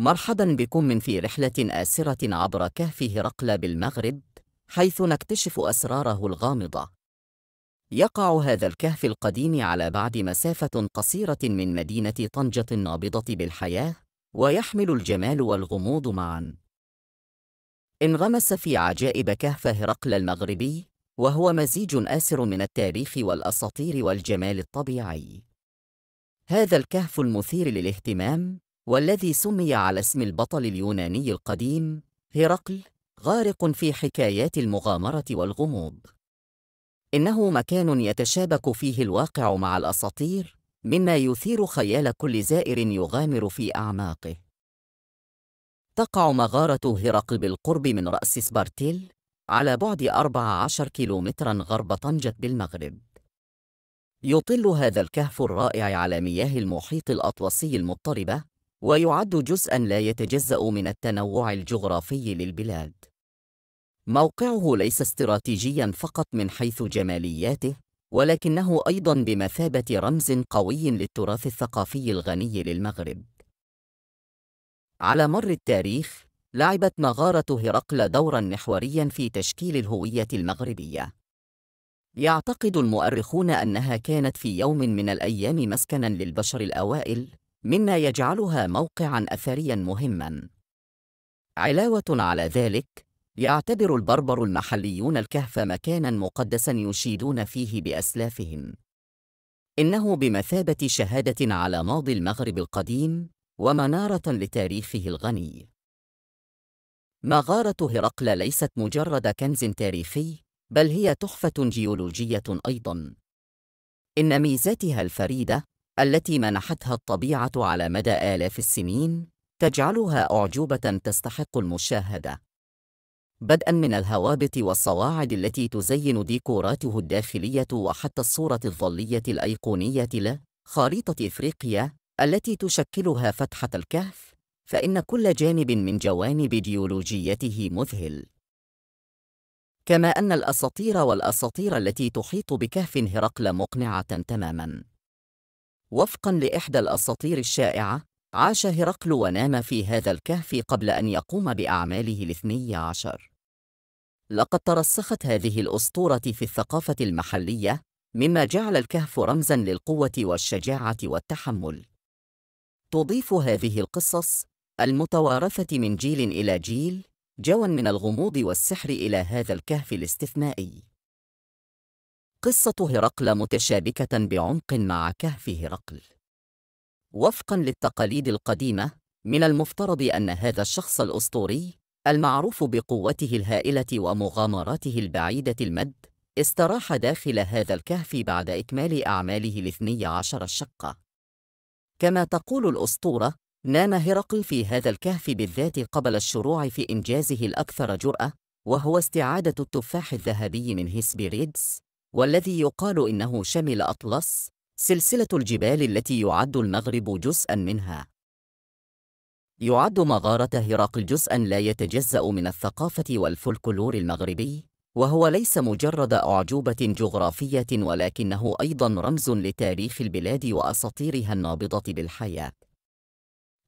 مرحبا بكم من في رحلة آسرة عبر كهف هرقل بالمغرب حيث نكتشف أسراره الغامضة يقع هذا الكهف القديم على بعد مسافة قصيرة من مدينة طنجة النابضة بالحياة ويحمل الجمال والغموض معا انغمس في عجائب كهف هرقل المغربي وهو مزيج آسر من التاريخ والأساطير والجمال الطبيعي هذا الكهف المثير للاهتمام والذي سمي على اسم البطل اليوناني القديم هرقل غارق في حكايات المغامرة والغموض إنه مكان يتشابك فيه الواقع مع الأساطير مما يثير خيال كل زائر يغامر في أعماقه تقع مغارة هرقل بالقرب من رأس سبارتيل على بعد 14 كيلومترا غرب طنجة بالمغرب يطل هذا الكهف الرائع على مياه المحيط الأطلسي المضطربة ويعد جزءا لا يتجزأ من التنوع الجغرافي للبلاد. موقعه ليس استراتيجيا فقط من حيث جمالياته، ولكنه أيضا بمثابة رمز قوي للتراث الثقافي الغني للمغرب. على مر التاريخ، لعبت مغارة هرقل دورا محوريا في تشكيل الهوية المغربية. يعتقد المؤرخون أنها كانت في يوم من الأيام مسكنا للبشر الأوائل مما يجعلها موقعاً أثرياً مهماً. علاوة على ذلك، يعتبر البربر المحليون الكهف مكاناً مقدساً يشيدون فيه بأسلافهم. إنه بمثابة شهادة على ماضي المغرب القديم ومنارة لتاريخه الغني. مغارة هرقل ليست مجرد كنز تاريخي، بل هي تحفة جيولوجية أيضاً. إن ميزاتها الفريدة التي منحتها الطبيعة على مدى آلاف السنين تجعلها أعجوبة تستحق المشاهدة بدءا من الهوابط والصواعد التي تزين ديكوراته الداخلية وحتى الصورة الظلية الأيقونية له خريطة إفريقيا التي تشكلها فتحة الكهف فإن كل جانب من جوانب جيولوجيته مذهل كما أن الأساطير والأساطير التي تحيط بكهف هرقل مقنعة تماماً وفقا لإحدى الأساطير الشائعة عاش هرقل ونام في هذا الكهف قبل أن يقوم بأعماله الاثني عشر لقد ترسخت هذه الأسطورة في الثقافة المحلية مما جعل الكهف رمزا للقوة والشجاعة والتحمل تضيف هذه القصص المتوارثة من جيل إلى جيل جوا من الغموض والسحر إلى هذا الكهف الاستثنائي قصة هرقل متشابكة بعمق مع كهف هرقل وفقا للتقاليد القديمة من المفترض أن هذا الشخص الأسطوري المعروف بقوته الهائلة ومغامراته البعيدة المد استراح داخل هذا الكهف بعد إكمال أعماله الاثني عشر الشقة كما تقول الأسطورة نام هرقل في هذا الكهف بالذات قبل الشروع في إنجازه الأكثر جرأة وهو استعادة التفاح الذهبي من هيسبيريدس والذي يقال إنه شمل أطلس سلسلة الجبال التي يعد المغرب جزءا منها يعد مغارة هرقل جزءا لا يتجزأ من الثقافة والفولكلور المغربي وهو ليس مجرد أعجوبة جغرافية ولكنه أيضا رمز لتاريخ البلاد وأساطيرها النابضة بالحياة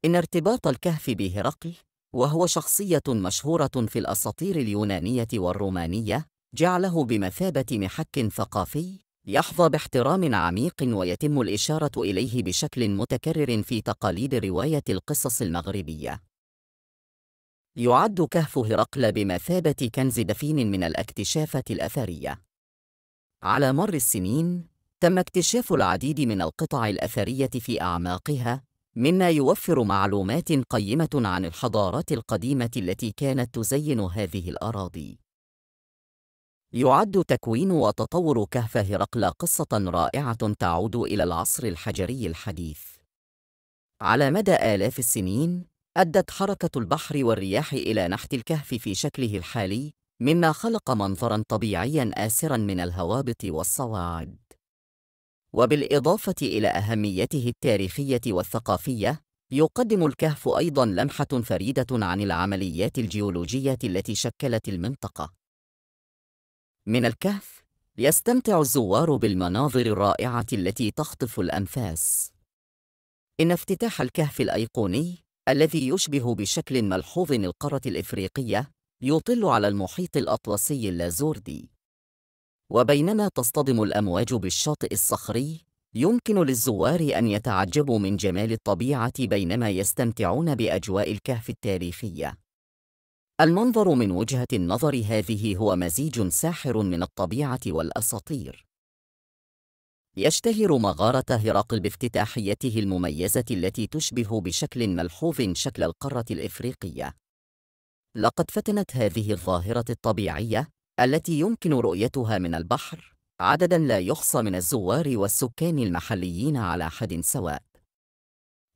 إن ارتباط الكهف بهرقل وهو شخصية مشهورة في الأساطير اليونانية والرومانية جعله بمثابة محك ثقافي يحظى باحترام عميق ويتم الإشارة إليه بشكل متكرر في تقاليد رواية القصص المغربية. يعد كهف هرقل بمثابة كنز دفين من الاكتشافات الأثرية. على مر السنين، تم اكتشاف العديد من القطع الأثرية في أعماقها، مما يوفر معلومات قيمة عن الحضارات القديمة التي كانت تزين هذه الأراضي. يعد تكوين وتطور كهف هرقل قصة رائعة تعود إلى العصر الحجري الحديث. على مدى آلاف السنين، أدت حركة البحر والرياح إلى نحت الكهف في شكله الحالي، مما خلق منظرًا طبيعيًا آسرًا من الهوابط والصواعد. وبالإضافة إلى أهميته التاريخية والثقافية، يقدم الكهف أيضًا لمحة فريدة عن العمليات الجيولوجية التي شكلت المنطقة. من الكهف ليستمتع الزوار بالمناظر الرائعة التي تخطف الأنفاس إن افتتاح الكهف الأيقوني الذي يشبه بشكل ملحوظ القارة الإفريقية يطل على المحيط الأطلسي اللازوردي وبينما تصطدم الأمواج بالشاطئ الصخري يمكن للزوار أن يتعجبوا من جمال الطبيعة بينما يستمتعون بأجواء الكهف التاريخية المنظر من وجهة النظر هذه هو مزيج ساحر من الطبيعة والأساطير يشتهر مغارة هرقل بافتتاحيته المميزة التي تشبه بشكل ملحوظ شكل القارة الإفريقية لقد فتنت هذه الظاهرة الطبيعية التي يمكن رؤيتها من البحر عددا لا يحصى من الزوار والسكان المحليين على حد سواء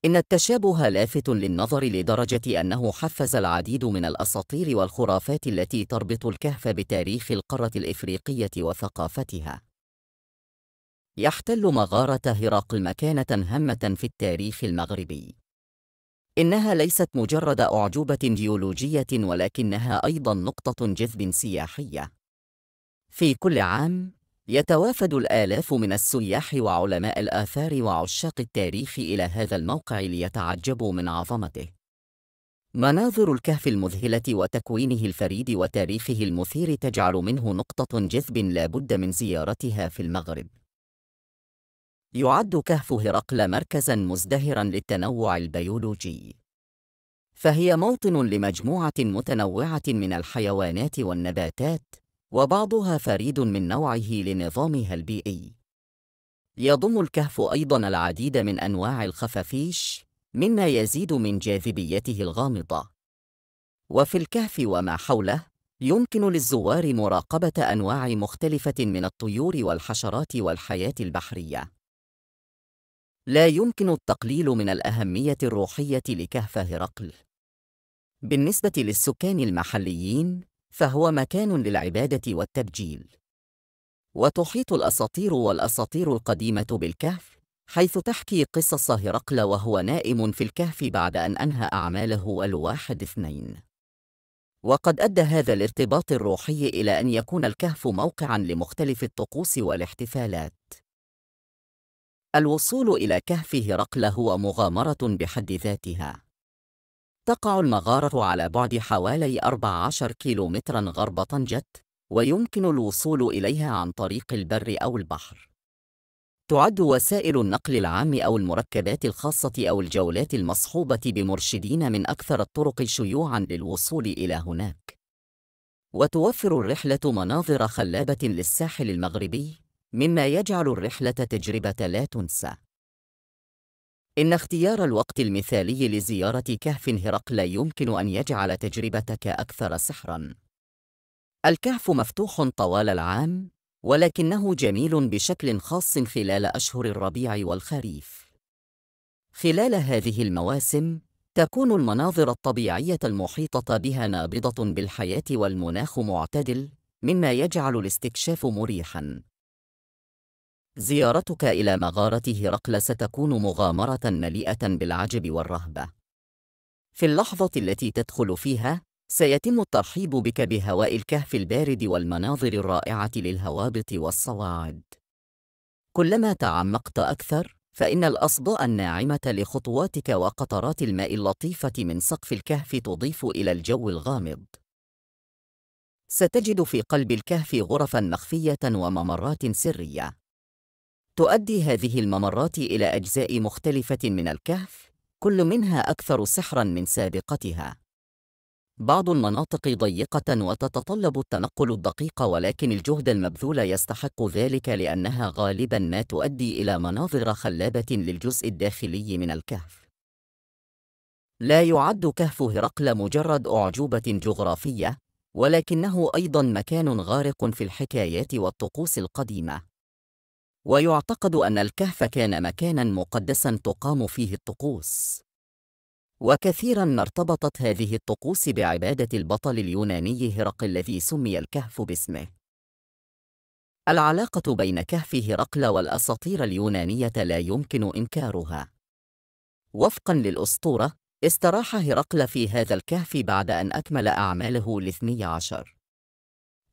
إن التشابه لافت للنظر لدرجة أنه حفز العديد من الأساطير والخرافات التي تربط الكهف بتاريخ القارة الإفريقية وثقافتها. يحتل مغارة هرقل مكانة هامة في التاريخ المغربي. إنها ليست مجرد أعجوبة جيولوجية ولكنها أيضًا نقطة جذب سياحية. في كل عام، يتوافد الآلاف من السياح وعلماء الآثار وعشاق التاريخ إلى هذا الموقع ليتعجبوا من عظمته. مناظر الكهف المذهلة وتكوينه الفريد وتاريخه المثير تجعل منه نقطة جذب لا بد من زيارتها في المغرب. يعد كهف هرقل مركزاً مزدهراً للتنوع البيولوجي. فهي موطن لمجموعة متنوعة من الحيوانات والنباتات، وبعضها فريد من نوعه لنظامها البيئي يضم الكهف أيضاً العديد من أنواع الخفافيش مما يزيد من جاذبيته الغامضة وفي الكهف وما حوله يمكن للزوار مراقبة أنواع مختلفة من الطيور والحشرات والحياة البحرية لا يمكن التقليل من الأهمية الروحية لكهف هرقل بالنسبة للسكان المحليين فهو مكان للعبادة والتبجيل وتحيط الأساطير والأساطير القديمة بالكهف حيث تحكي قصص هرقل وهو نائم في الكهف بعد أن أنهى أعماله الواحد اثنين وقد أدى هذا الارتباط الروحي إلى أن يكون الكهف موقعاً لمختلف الطقوس والاحتفالات الوصول إلى كهف هرقل هو مغامرة بحد ذاتها تقع المغارة على بعد حوالي 14 كيلومترا غرب طنجة ويمكن الوصول إليها عن طريق البر أو البحر تعد وسائل النقل العام أو المركبات الخاصة أو الجولات المصحوبة بمرشدين من أكثر الطرق شيوعاً للوصول إلى هناك وتوفر الرحلة مناظر خلابة للساحل المغربي مما يجعل الرحلة تجربة لا تنسى إن اختيار الوقت المثالي لزيارة كهف هرقل يمكن أن يجعل تجربتك أكثر سحرًا. الكهف مفتوح طوال العام، ولكنه جميل بشكل خاص خلال أشهر الربيع والخريف. خلال هذه المواسم، تكون المناظر الطبيعية المحيطة بها نابضة بالحياة والمناخ معتدل، مما يجعل الاستكشاف مريحًا. زيارتك إلى مغارة هرقل ستكون مغامرة مليئة بالعجب والرهبة. في اللحظة التي تدخل فيها، سيتم الترحيب بك بهواء الكهف البارد والمناظر الرائعة للهوابط والصواعد. كلما تعمقت أكثر، فإن الأصداء الناعمة لخطواتك وقطرات الماء اللطيفة من سقف الكهف تضيف إلى الجو الغامض. ستجد في قلب الكهف غرفا مخفية وممرات سرية. تؤدي هذه الممرات إلى أجزاء مختلفة من الكهف كل منها أكثر سحراً من سابقتها بعض المناطق ضيقة وتتطلب التنقل الدقيق ولكن الجهد المبذول يستحق ذلك لأنها غالباً ما تؤدي إلى مناظر خلابة للجزء الداخلي من الكهف لا يعد كهف هرقل مجرد أعجوبة جغرافية ولكنه أيضاً مكان غارق في الحكايات والطقوس القديمة ويعتقد أن الكهف كان مكانا مقدسا تقام فيه الطقوس وكثيرا ما ارتبطت هذه الطقوس بعبادة البطل اليوناني هرقل الذي سمي الكهف باسمه العلاقة بين كهف هرقل والأساطير اليونانية لا يمكن إنكارها وفقا للأسطورة استراح هرقل في هذا الكهف بعد أن أكمل أعماله الاثني عشر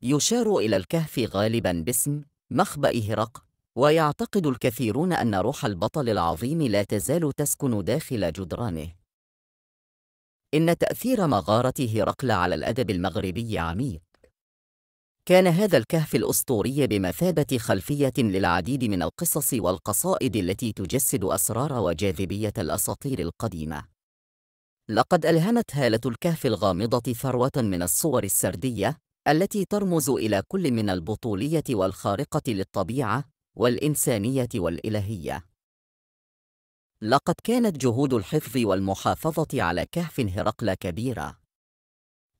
يشار إلى الكهف غالبا باسم مخبأ هرقل ويعتقد الكثيرون أن روح البطل العظيم لا تزال تسكن داخل جدرانه إن تأثير مغارة هرقل على الأدب المغربي عميق كان هذا الكهف الأسطوري بمثابة خلفية للعديد من القصص والقصائد التي تجسد أسرار وجاذبية الأساطير القديمة لقد ألهمت هالة الكهف الغامضة ثروة من الصور السردية التي ترمز إلى كل من البطولية والخارقة للطبيعة والإنسانية والإلهية. لقد كانت جهود الحفظ والمحافظة على كهف هرقل كبيرة.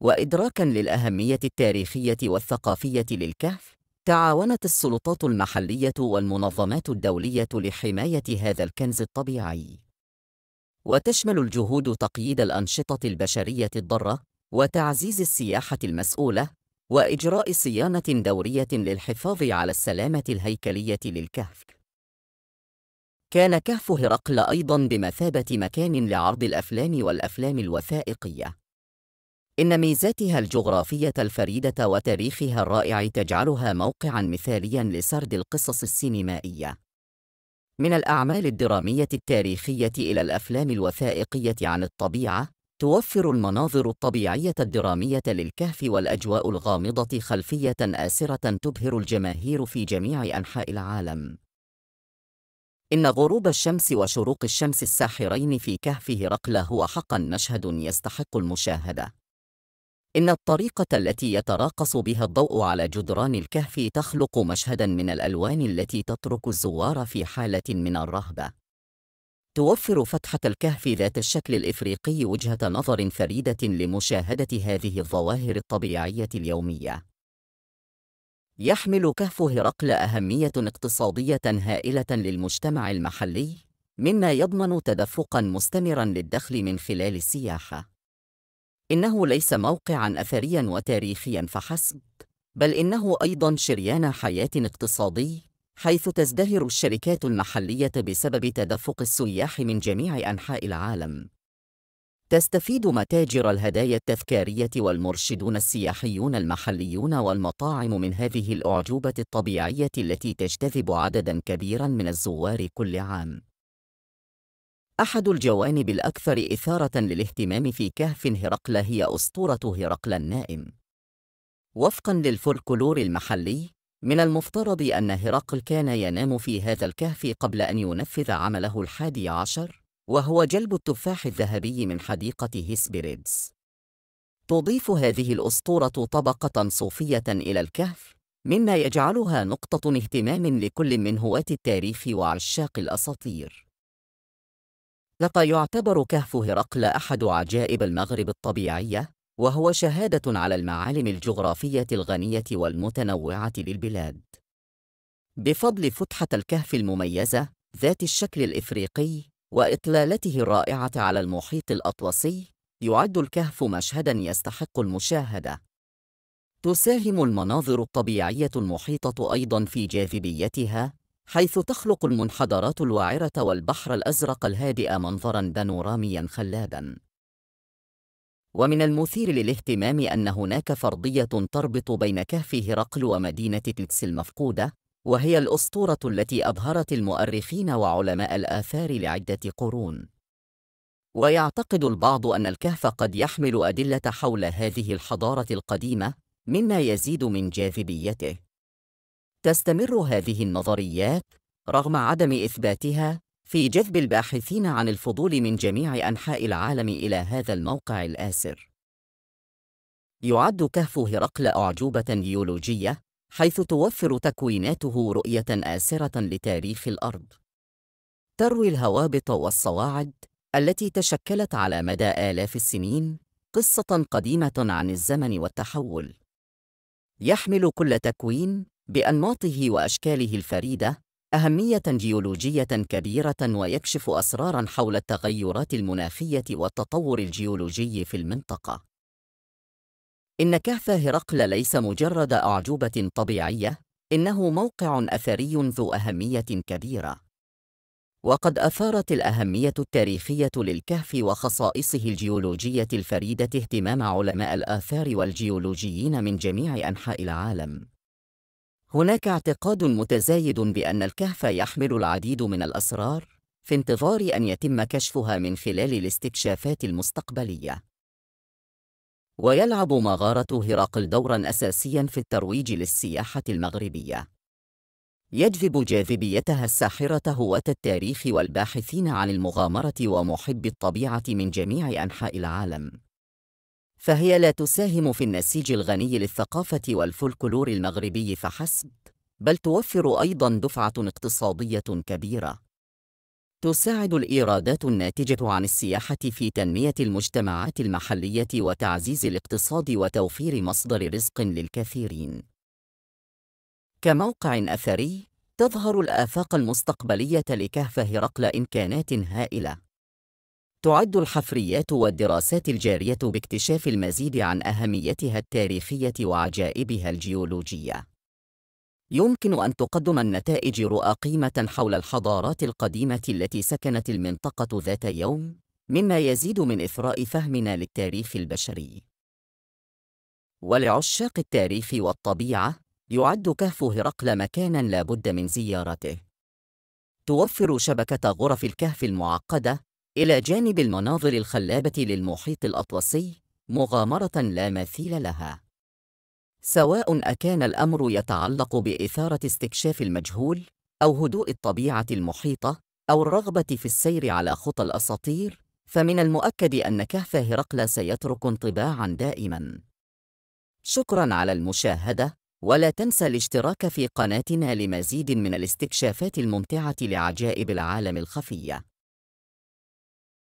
وإدراكًا للأهمية التاريخية والثقافية للكهف، تعاونت السلطات المحلية والمنظمات الدولية لحماية هذا الكنز الطبيعي. وتشمل الجهود تقييد الأنشطة البشرية الضرة وتعزيز السياحة المسؤولة وإجراء صيانة دورية للحفاظ على السلامة الهيكلية للكهف. كان كهف هرقل أيضًا بمثابة مكان لعرض الأفلام والأفلام الوثائقية. إن ميزاتها الجغرافية الفريدة وتاريخها الرائع تجعلها موقعًا مثاليًا لسرد القصص السينمائية. من الأعمال الدرامية التاريخية إلى الأفلام الوثائقية عن الطبيعة، توفر المناظر الطبيعية الدرامية للكهف والأجواء الغامضة خلفية آسرة تبهر الجماهير في جميع أنحاء العالم. إن غروب الشمس وشروق الشمس الساحرين في كهف هرقل هو حقا مشهد يستحق المشاهدة. إن الطريقة التي يتراقص بها الضوء على جدران الكهف تخلق مشهدا من الألوان التي تترك الزوار في حالة من الرهبة. توفر فتحة الكهف ذات الشكل الإفريقي وجهة نظر فريدة لمشاهدة هذه الظواهر الطبيعية اليومية. يحمل كهف هرقل أهمية اقتصادية هائلة للمجتمع المحلي، مما يضمن تدفقًا مستمرًا للدخل من خلال السياحة. إنه ليس موقعًا أثريًا وتاريخيًا فحسب، بل إنه أيضًا شريان حياة اقتصادي حيث تزدهر الشركات المحلية بسبب تدفق السياح من جميع أنحاء العالم. تستفيد متاجر الهدايا التذكارية والمرشدون السياحيون المحليون والمطاعم من هذه الأعجوبة الطبيعية التي تجتذب عددًا كبيرًا من الزوار كل عام. أحد الجوانب الأكثر إثارة للاهتمام في كهف هرقل هي أسطورة هرقل النائم. وفقًا للفولكلور المحلي، من المفترض أن هرقل كان ينام في هذا الكهف قبل أن ينفذ عمله الحادي عشر وهو جلب التفاح الذهبي من حديقة هيسبيريدز تضيف هذه الأسطورة طبقة صوفية إلى الكهف مما يجعلها نقطة اهتمام لكل من هواة التاريخ وعشاق الأساطير لقد يعتبر كهف هرقل أحد عجائب المغرب الطبيعية وهو شهادة على المعالم الجغرافية الغنية والمتنوعة للبلاد بفضل فتحة الكهف المميزة ذات الشكل الإفريقي وإطلالته الرائعة على المحيط الأطلسي يعد الكهف مشهداً يستحق المشاهدة تساهم المناظر الطبيعية المحيطة أيضاً في جاذبيتها حيث تخلق المنحدرات الوعرة والبحر الأزرق الهادئ منظراً بانورامياً خلاباً ومن المثير للاهتمام أن هناك فرضية تربط بين كهف هرقل ومدينة تلكس المفقودة وهي الأسطورة التي أظهرت المؤرخين وعلماء الآثار لعدة قرون ويعتقد البعض أن الكهف قد يحمل أدلة حول هذه الحضارة القديمة مما يزيد من جاذبيته تستمر هذه النظريات رغم عدم إثباتها في جذب الباحثين عن الفضول من جميع أنحاء العالم إلى هذا الموقع الآسر. يعد كهف هرقل أعجوبة جيولوجية حيث توفر تكويناته رؤية آسرة لتاريخ الأرض. تروي الهوابط والصواعد التي تشكلت على مدى آلاف السنين قصة قديمة عن الزمن والتحول. يحمل كل تكوين بأنماطه وأشكاله الفريدة أهمية جيولوجية كبيرة ويكشف أسراراً حول التغيرات المناخية والتطور الجيولوجي في المنطقة. إن كهف هرقل ليس مجرد أعجوبة طبيعية، إنه موقع أثري ذو أهمية كبيرة. وقد أثارت الأهمية التاريخية للكهف وخصائصه الجيولوجية الفريدة اهتمام علماء الآثار والجيولوجيين من جميع أنحاء العالم. هناك اعتقاد متزايد بأن الكهف يحمل العديد من الأسرار في انتظار أن يتم كشفها من خلال الاستكشافات المستقبلية. ويلعب مغارة هرقل دورًا أساسيًا في الترويج للسياحة المغربية. يجذب جاذبيتها الساحرة هواة التاريخ والباحثين عن المغامرة ومحبي الطبيعة من جميع أنحاء العالم. فهي لا تساهم في النسيج الغني للثقافة والفولكلور المغربي فحسب، بل توفر أيضاً دفعة اقتصادية كبيرة. تساعد الإيرادات الناتجة عن السياحة في تنمية المجتمعات المحلية وتعزيز الاقتصاد وتوفير مصدر رزق للكثيرين. كموقع أثري، تظهر الآفاق المستقبلية لكهف هرقل إمكانات هائلة. تعد الحفريات والدراسات الجارية باكتشاف المزيد عن أهميتها التاريخية وعجائبها الجيولوجية. يمكن أن تقدم النتائج رؤى قيمة حول الحضارات القديمة التي سكنت المنطقة ذات يوم، مما يزيد من إثراء فهمنا للتاريخ البشري. ولعشاق التاريخ والطبيعة، يعد كهف هرقل مكاناً لا بد من زيارته. توفر شبكة غرف الكهف المعقدة إلى جانب المناظر الخلابة للمحيط الأطلسي مغامرة لا مثيل لها سواء أكان الأمر يتعلق بإثارة استكشاف المجهول أو هدوء الطبيعة المحيطة أو الرغبة في السير على خطى الأساطير فمن المؤكد أن كهف هرقل سيترك انطباعاً دائماً شكراً على المشاهدة ولا تنسى الاشتراك في قناتنا لمزيد من الاستكشافات الممتعة لعجائب العالم الخفية